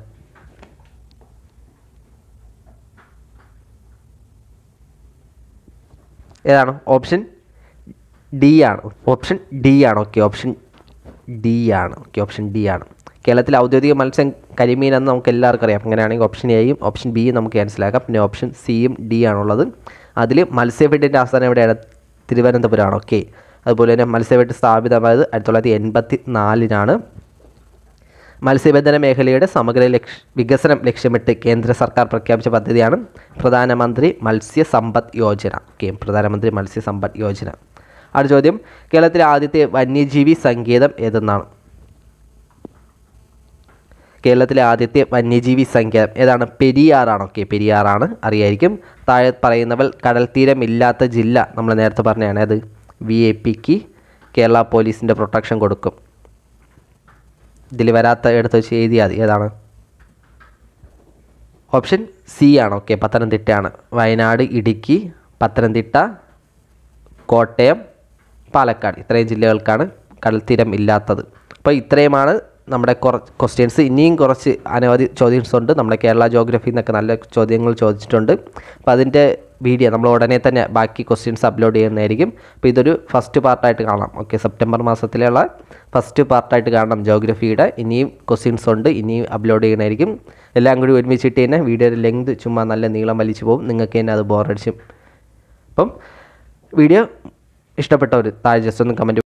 ഏതാണ് ഓപ്ഷൻ ഡി ആണ് ഓപ്ഷൻ ഡി ആണ് ഓക്കെ ഓപ്ഷൻ ഡി ആണ് ഓക്കെ ഓപ്ഷൻ ഡി ആണ് കേരളത്തിലെ ഔദ്യോഗിക മത്സ്യം കരിമീനെന്ന് നമുക്ക് എല്ലാവർക്കും അറിയാം അങ്ങനെയാണെങ്കിൽ ഓപ്ഷൻ എയും ഓപ്ഷൻ ബിയും നമുക്ക് ക്യാൻസലാക്കാം പിന്നെ ഓപ്ഷൻ സിയും ഡി ആണുള്ളത് അതിൽ മത്സ്യഫെഡിൻ്റെ ആസ്ഥാനം എവിടെയാണ് തിരുവനന്തപുരമാണ് ഓക്കെ അതുപോലെ തന്നെ മത്സ്യഫെഡ് സ്ഥാപിതമായത് ആയിരത്തി തൊള്ളായിരത്തി എൺപത്തി നാലിനാണ് മത്സ്യബന്ധന മേഖലയുടെ സമഗ്ര ലക്ഷ വികസനം ലക്ഷ്യമിട്ട് കേന്ദ്ര സർക്കാർ പ്രഖ്യാപിച്ച പദ്ധതിയാണ് പ്രധാനമന്ത്രി മത്സ്യ സമ്പദ് യോജന ഓക്കെ പ്രധാനമന്ത്രി മത്സ്യ സമ്പദ് യോജന അടുത്ത ചോദ്യം കേരളത്തിലെ ആദ്യത്തെ വന്യജീവി സങ്കേതം ഏതെന്നാണ് കേരളത്തിലെ ആദ്യത്തെ വന്യജീവി സങ്കേതം ഏതാണ് പെരിയാറാണ് ഓക്കെ പെരിയാറാണ് അറിയായിരിക്കും താഴെ പറയുന്നവൽ കടൽ തീരമില്ലാത്ത ജില്ല നമ്മൾ നേരത്തെ പറഞ്ഞതാണ് അത് വി എ പിക്ക് കേരള പോലീസിൻ്റെ പ്രൊട്ടക്ഷൻ കൊടുക്കും ഇതിൽ വരാത്ത എടുത്ത് വെച്ച് എഴുതിയാൽ മതി ഏതാണ് ഓപ്ഷൻ സി ആണ് ഓക്കെ പത്തനംതിട്ടയാണ് വയനാട് ഇടുക്കി പത്തനംതിട്ട കോട്ടയം പാലക്കാട് ഇത്രയും ജില്ലകൾക്കാണ് കടൽത്തീരം ഇല്ലാത്തത് അപ്പോൾ ഇത്രയുമാണ് നമ്മുടെ കുറച്ച് ക്വസ്റ്റ്യൻസ് ഇനിയും കുറച്ച് അനവധി ചോദ്യങ്ങൾസ് ഉണ്ട് നമ്മുടെ കേരള ജോഗ്രഫി എന്നൊക്കെ നല്ല ചോദ്യങ്ങൾ ചോദിച്ചിട്ടുണ്ട് അപ്പോൾ അതിൻ്റെ വീഡിയോ നമ്മൾ ഉടനെ തന്നെ ബാക്കി ക്വസ്റ്റ്യൻസ് അപ്ലോഡ് ചെയ്യുന്നതായിരിക്കും അപ്പോൾ ഇതൊരു ഫസ്റ്റ് പാർട്ടായിട്ട് കാണാം ഓക്കെ സെപ്റ്റംബർ മാസത്തിലുള്ള ഫസ്റ്റ് പാർട്ടായിട്ട് കാണാം ജോഗ്രഫിയുടെ ഇനിയും ക്വസ്റ്റ്യൻസ് ഉണ്ട് ഇനിയും അപ്ലോഡ് ചെയ്യണമായിരിക്കും എല്ലാം കൂടി ഒരുമിച്ചിട്ട് തന്നെ വീഡിയോയുടെ ലെങ്ത് ചുമ്മാ നല്ല നീളം വലിച്ചു പോകും നിങ്ങൾക്ക് തന്നെ അത് ബോറടിച്ചും അപ്പം വീഡിയോ ഇഷ്ടപ്പെട്ടവർ താഴെ ജസ്റ്റ് ഒന്ന് കമൻറ്റ്